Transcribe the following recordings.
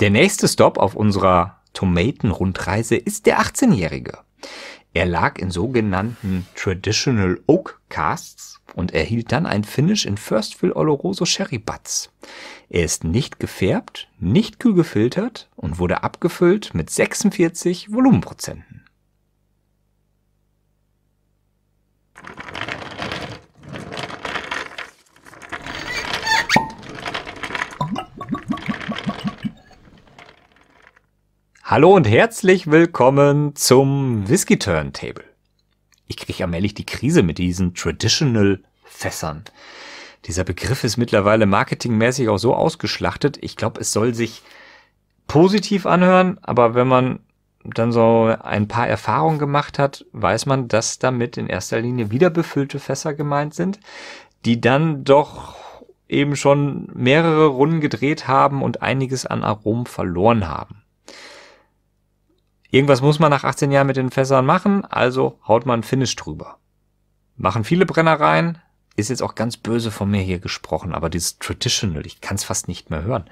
Der nächste Stop auf unserer Tomaten-Rundreise ist der 18-Jährige. Er lag in sogenannten Traditional Oak Casts und erhielt dann ein Finish in Firstville Oloroso Sherry Butts. Er ist nicht gefärbt, nicht kühl gefiltert und wurde abgefüllt mit 46 Volumenprozenten. Hallo und herzlich willkommen zum Whisky Turntable. Ich kriege allmählich die Krise mit diesen Traditional Fässern. Dieser Begriff ist mittlerweile marketingmäßig auch so ausgeschlachtet. Ich glaube, es soll sich positiv anhören, aber wenn man dann so ein paar Erfahrungen gemacht hat, weiß man, dass damit in erster Linie wiederbefüllte Fässer gemeint sind, die dann doch eben schon mehrere Runden gedreht haben und einiges an Aromen verloren haben. Irgendwas muss man nach 18 Jahren mit den Fässern machen, also haut man Finish drüber. Machen viele Brennereien, ist jetzt auch ganz böse von mir hier gesprochen, aber dieses Traditional, ich kann es fast nicht mehr hören.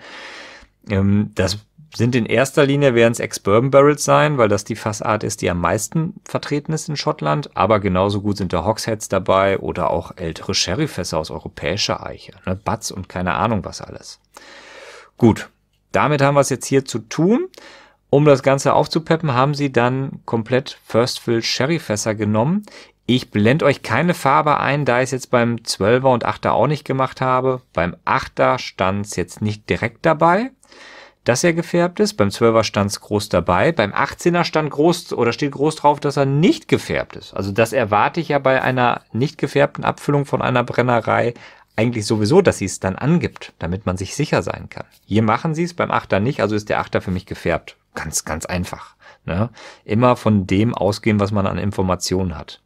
Ähm, das sind in erster Linie werden es Ex-Bourbon Barrels sein, weil das die Fassart ist, die am meisten vertreten ist in Schottland. Aber genauso gut sind da Hogsheads dabei oder auch ältere Sherryfässer aus europäischer Eiche, ne? Batz und keine Ahnung was alles. Gut, damit haben wir es jetzt hier zu tun. Um das Ganze aufzupeppen, haben sie dann komplett First Fill Sherry Fässer genommen. Ich blende euch keine Farbe ein, da ich es jetzt beim 12er und 8er auch nicht gemacht habe. Beim 8er stand es jetzt nicht direkt dabei, dass er gefärbt ist. Beim 12er stand es groß dabei. Beim 18er stand groß oder steht groß drauf, dass er nicht gefärbt ist. Also das erwarte ich ja bei einer nicht gefärbten Abfüllung von einer Brennerei eigentlich sowieso, dass sie es dann angibt, damit man sich sicher sein kann. Hier machen sie es, beim 8er nicht, also ist der 8er für mich gefärbt. Ganz, ganz einfach. Ne? Immer von dem ausgehen, was man an Informationen hat.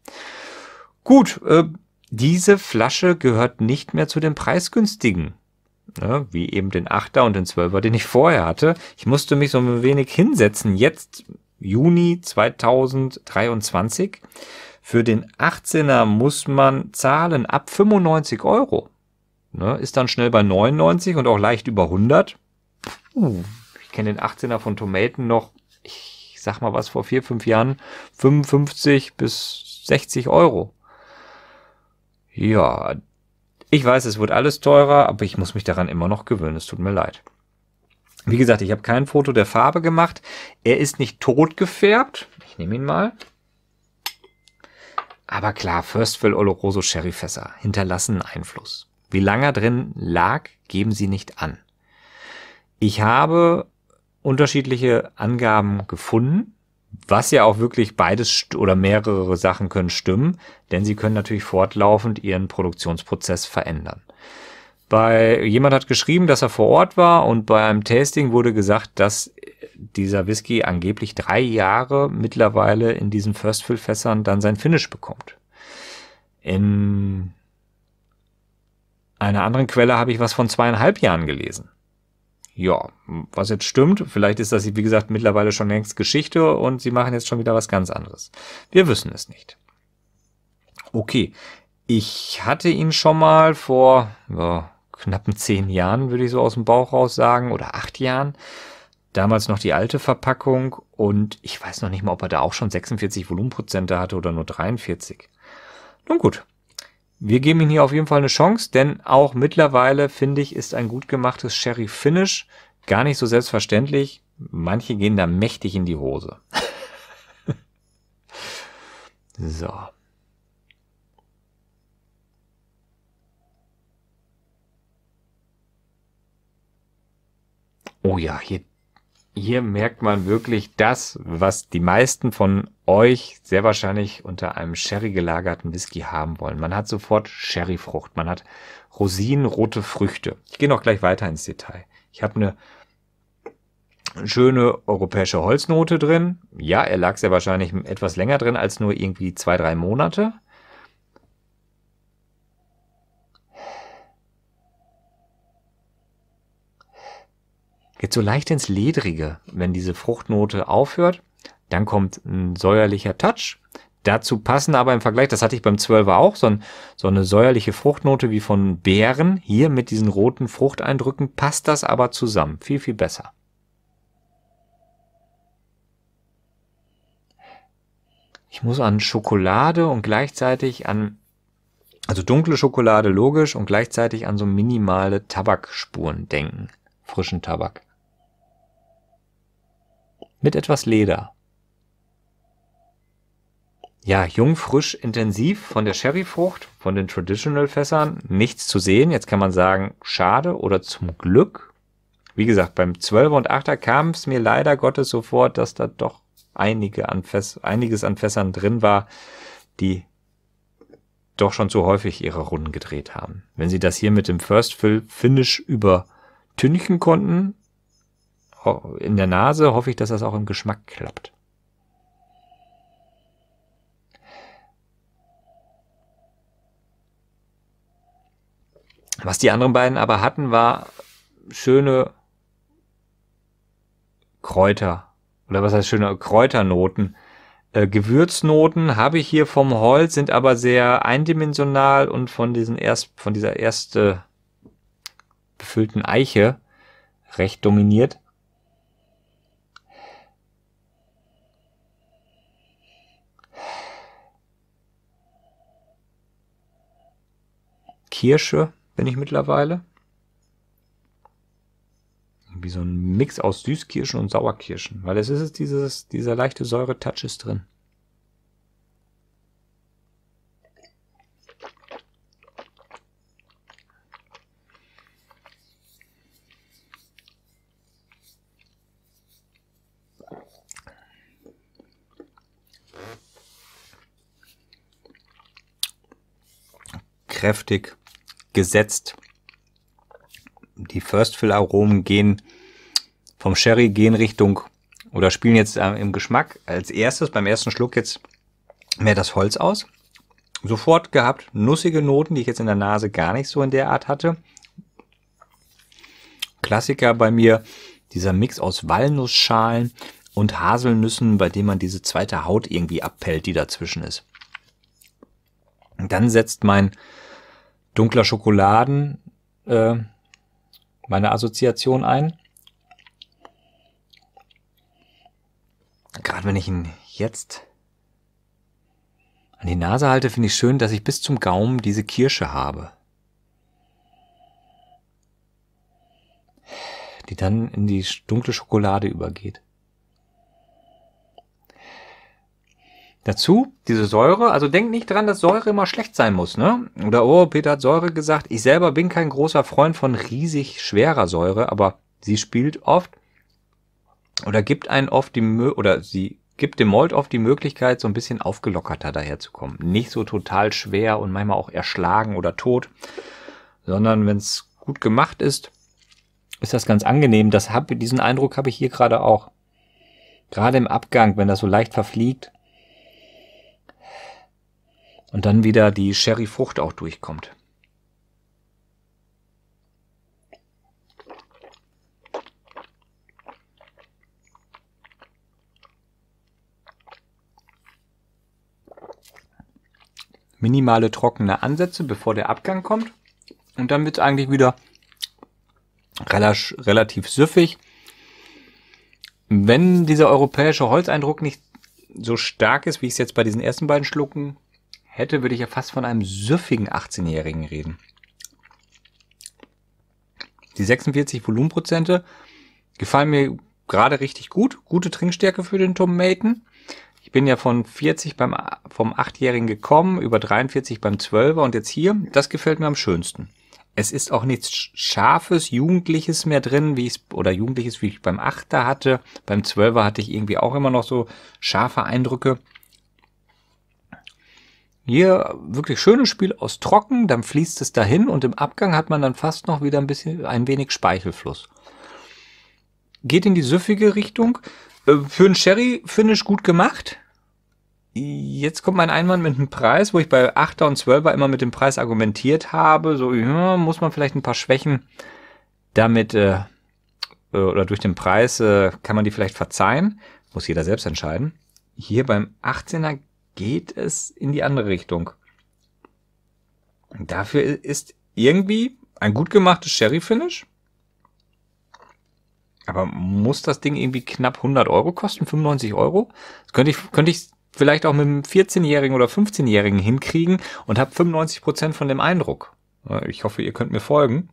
Gut, äh, diese Flasche gehört nicht mehr zu den preisgünstigen. Ne? Wie eben den Achter und den Zwölfer, den ich vorher hatte. Ich musste mich so ein wenig hinsetzen. Jetzt, Juni 2023. Für den 18er muss man zahlen ab 95 Euro. Ne? Ist dann schnell bei 99 und auch leicht über 100. Uh, kenne den 18er von Tomaten noch, ich sag mal was, vor vier, fünf Jahren, 55 bis 60 Euro. Ja, ich weiß, es wird alles teurer, aber ich muss mich daran immer noch gewöhnen. Es tut mir leid. Wie gesagt, ich habe kein Foto der Farbe gemacht. Er ist nicht tot gefärbt. Ich nehme ihn mal. Aber klar, Firstville Oloroso Sherry Fässer hinterlassen Einfluss. Wie lange drin lag, geben sie nicht an. Ich habe unterschiedliche Angaben gefunden, was ja auch wirklich beides oder mehrere Sachen können stimmen, denn sie können natürlich fortlaufend ihren Produktionsprozess verändern. Bei jemand hat geschrieben, dass er vor Ort war und bei einem Tasting wurde gesagt, dass dieser Whisky angeblich drei Jahre mittlerweile in diesen First Fill Fässern dann sein Finish bekommt. In einer anderen Quelle habe ich was von zweieinhalb Jahren gelesen ja, was jetzt stimmt, vielleicht ist das, wie gesagt, mittlerweile schon längst Geschichte und sie machen jetzt schon wieder was ganz anderes. Wir wissen es nicht. Okay, ich hatte ihn schon mal vor ja, knappen zehn Jahren, würde ich so aus dem Bauch raus sagen, oder acht Jahren. Damals noch die alte Verpackung und ich weiß noch nicht mal, ob er da auch schon 46 Volumenprozente hatte oder nur 43. Nun gut, wir geben ihm hier auf jeden Fall eine Chance, denn auch mittlerweile, finde ich, ist ein gut gemachtes Sherry Finish gar nicht so selbstverständlich. Manche gehen da mächtig in die Hose. so. Oh ja, hier hier merkt man wirklich das, was die meisten von euch sehr wahrscheinlich unter einem Sherry gelagerten Whisky haben wollen. Man hat sofort Sherryfrucht, man hat rosinenrote Früchte. Ich gehe noch gleich weiter ins Detail. Ich habe eine schöne europäische Holznote drin. Ja, er lag sehr wahrscheinlich etwas länger drin als nur irgendwie zwei, drei Monate. Geht so leicht ins Ledrige. Wenn diese Fruchtnote aufhört, dann kommt ein säuerlicher Touch. Dazu passen aber im Vergleich, das hatte ich beim 12er auch, so, ein, so eine säuerliche Fruchtnote wie von Beeren. Hier mit diesen roten Fruchteindrücken passt das aber zusammen. Viel, viel besser. Ich muss an Schokolade und gleichzeitig an, also dunkle Schokolade logisch und gleichzeitig an so minimale Tabakspuren denken. Frischen Tabak mit etwas Leder. Ja, jung, frisch, intensiv von der Sherryfrucht, von den Traditional Fässern, nichts zu sehen. Jetzt kann man sagen, schade oder zum Glück. Wie gesagt, beim 12er und 8er kam es mir leider Gottes so vor, dass da doch einige an Fäss einiges an Fässern drin war, die doch schon zu häufig ihre Runden gedreht haben. Wenn sie das hier mit dem First Fill Finish übertünchen konnten, in der Nase hoffe ich, dass das auch im Geschmack klappt. Was die anderen beiden aber hatten, war schöne Kräuter. Oder was heißt schöne Kräuternoten? Äh, Gewürznoten habe ich hier vom Holz, sind aber sehr eindimensional und von, diesen erst, von dieser erste befüllten Eiche recht dominiert. Kirsche bin ich mittlerweile. Wie so ein Mix aus Süßkirschen und Sauerkirschen, weil es ist dieses, dieser leichte Säure-Touch ist drin. kräftig, gesetzt. Die First Fill Aromen gehen vom Sherry gehen Richtung oder spielen jetzt äh, im Geschmack als erstes beim ersten Schluck jetzt mehr das Holz aus. Sofort gehabt nussige Noten, die ich jetzt in der Nase gar nicht so in der Art hatte. Klassiker bei mir, dieser Mix aus Walnussschalen und Haselnüssen, bei dem man diese zweite Haut irgendwie abpellt, die dazwischen ist. Und dann setzt mein dunkler Schokoladen äh, meine Assoziation ein. Gerade wenn ich ihn jetzt an die Nase halte, finde ich schön, dass ich bis zum Gaumen diese Kirsche habe. Die dann in die dunkle Schokolade übergeht. dazu, diese Säure. Also denkt nicht dran, dass Säure immer schlecht sein muss, ne? Oder oh, Peter hat Säure gesagt. Ich selber bin kein großer Freund von riesig schwerer Säure, aber sie spielt oft oder gibt einen oft die Mö oder sie gibt dem Mold oft die Möglichkeit, so ein bisschen aufgelockerter daherzukommen. Nicht so total schwer und manchmal auch erschlagen oder tot, sondern wenn es gut gemacht ist, ist das ganz angenehm. Das hab, diesen Eindruck habe ich hier gerade auch. Gerade im Abgang, wenn das so leicht verfliegt, und dann wieder die Sherry-Frucht auch durchkommt. Minimale trockene Ansätze, bevor der Abgang kommt. Und dann wird es eigentlich wieder relativ süffig. Wenn dieser europäische Holzeindruck nicht so stark ist, wie ich es jetzt bei diesen ersten beiden Schlucken hätte, würde ich ja fast von einem süffigen 18-Jährigen reden. Die 46 Volumenprozente gefallen mir gerade richtig gut. Gute Trinkstärke für den Tomaten. Ich bin ja von 40 beim, vom 8-Jährigen gekommen, über 43 beim 12er und jetzt hier. Das gefällt mir am schönsten. Es ist auch nichts Scharfes, Jugendliches mehr drin, wie ich oder Jugendliches, wie ich beim 8er hatte. Beim 12er hatte ich irgendwie auch immer noch so scharfe Eindrücke. Hier wirklich schönes Spiel aus trocken, dann fließt es dahin und im Abgang hat man dann fast noch wieder ein bisschen, ein wenig Speichelfluss. Geht in die süffige Richtung. Äh, für einen Sherry-Finish gut gemacht. Jetzt kommt mein Einwand mit dem Preis, wo ich bei 8er und 12er immer mit dem Preis argumentiert habe. So, ja, muss man vielleicht ein paar Schwächen damit äh, äh, oder durch den Preis äh, kann man die vielleicht verzeihen. Muss jeder selbst entscheiden. Hier beim 18er geht es in die andere Richtung. dafür ist irgendwie ein gut gemachtes Sherry-Finish. Aber muss das Ding irgendwie knapp 100 Euro kosten? 95 Euro? Das könnte ich, könnte ich vielleicht auch mit einem 14-Jährigen oder 15-Jährigen hinkriegen und habe 95 Prozent von dem Eindruck. Ich hoffe, ihr könnt mir folgen.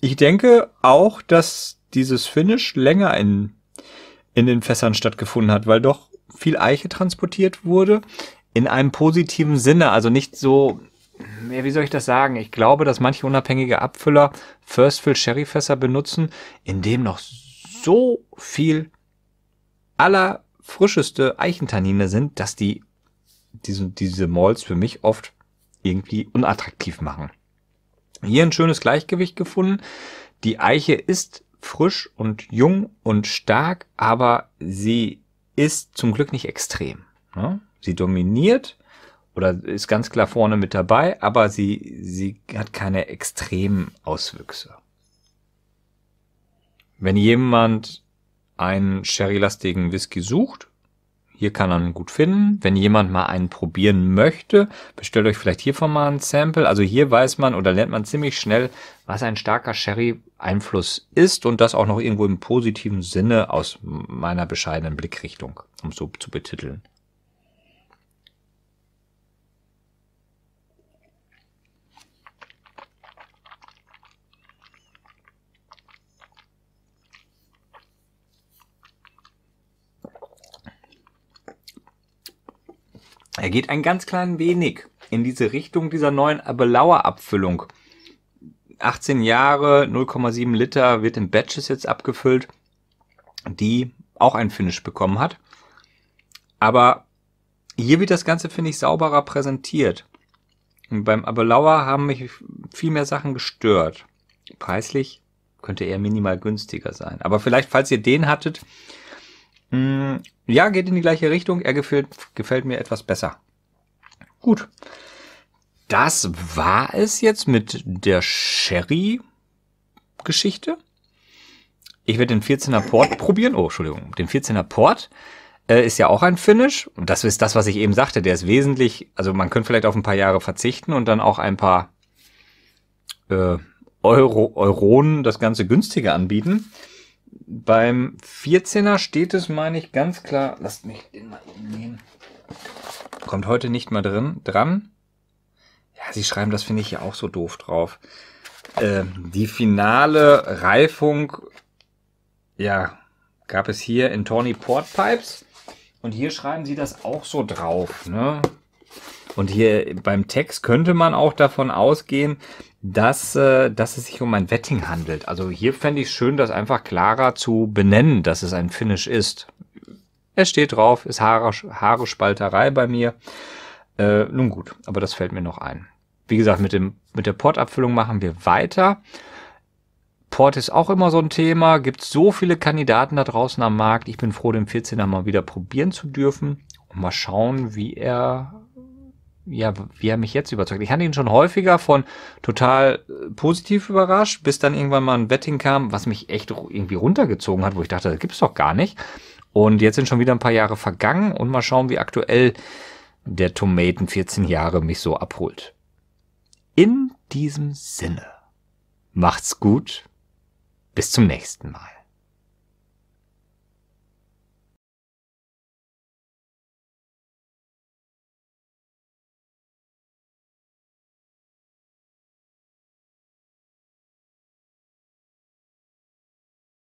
Ich denke auch, dass dieses Finish länger in, in den Fässern stattgefunden hat, weil doch viel Eiche transportiert wurde. In einem positiven Sinne, also nicht so, ja, wie soll ich das sagen? Ich glaube, dass manche unabhängige Abfüller First Fill Sherry Fässer benutzen, in dem noch so viel allerfrischeste frischeste Eichentannine sind, dass die diese, diese Malls für mich oft irgendwie unattraktiv machen. Hier ein schönes Gleichgewicht gefunden. Die Eiche ist frisch und jung und stark, aber sie ist zum Glück nicht extrem. Ne? Sie dominiert oder ist ganz klar vorne mit dabei, aber sie, sie hat keine extremen Auswüchse. Wenn jemand einen sherrylastigen Whisky sucht, hier kann man ihn gut finden. Wenn jemand mal einen probieren möchte, bestellt euch vielleicht hiervon mal ein Sample. Also hier weiß man oder lernt man ziemlich schnell, was ein starker Sherry Einfluss ist und das auch noch irgendwo im positiven Sinne aus meiner bescheidenen Blickrichtung, um so zu betiteln. Er geht ein ganz klein wenig in diese Richtung dieser neuen Belauer-Abfüllung 18 Jahre, 0,7 Liter wird in Batches jetzt abgefüllt, die auch einen Finish bekommen hat. Aber hier wird das Ganze, finde ich, sauberer präsentiert. Und beim Abelauer haben mich viel mehr Sachen gestört. Preislich könnte er minimal günstiger sein. Aber vielleicht, falls ihr den hattet, mh, hm, ja, geht in die gleiche Richtung. Er gefällt, gefällt mir etwas besser. Gut das war es jetzt mit der Sherry-Geschichte. Ich werde den 14er Port probieren. Oh, Entschuldigung. Den 14er Port äh, ist ja auch ein Finish. Und das ist das, was ich eben sagte. Der ist wesentlich, also man könnte vielleicht auf ein paar Jahre verzichten und dann auch ein paar äh, Euro, Euronen das Ganze günstiger anbieten. Beim 14er steht es, meine ich, ganz klar. Lasst mich den mal eben nehmen. Kommt heute nicht mehr drin, dran ja, sie schreiben, das finde ich ja auch so doof drauf. Äh, die finale Reifung, ja, gab es hier in Tawny Port Pipes. Und hier schreiben sie das auch so drauf, ne? Und hier beim Text könnte man auch davon ausgehen, dass, äh, dass es sich um ein Wetting handelt. Also hier fände ich es schön, das einfach klarer zu benennen, dass es ein Finish ist. Es steht drauf, ist Haare, Spalterei bei mir. Äh, nun gut, aber das fällt mir noch ein. Wie gesagt, mit, dem, mit der Portabfüllung machen wir weiter. Port ist auch immer so ein Thema. Gibt so viele Kandidaten da draußen am Markt. Ich bin froh, den 14er mal wieder probieren zu dürfen. Und mal schauen, wie er ja, wie er mich jetzt überzeugt. Ich hatte ihn schon häufiger von total äh, positiv überrascht, bis dann irgendwann mal ein Wetting kam, was mich echt irgendwie runtergezogen hat, wo ich dachte, das gibt's doch gar nicht. Und jetzt sind schon wieder ein paar Jahre vergangen und mal schauen, wie aktuell der Tomaten 14 Jahre mich so abholt. In diesem Sinne, macht's gut, bis zum nächsten Mal.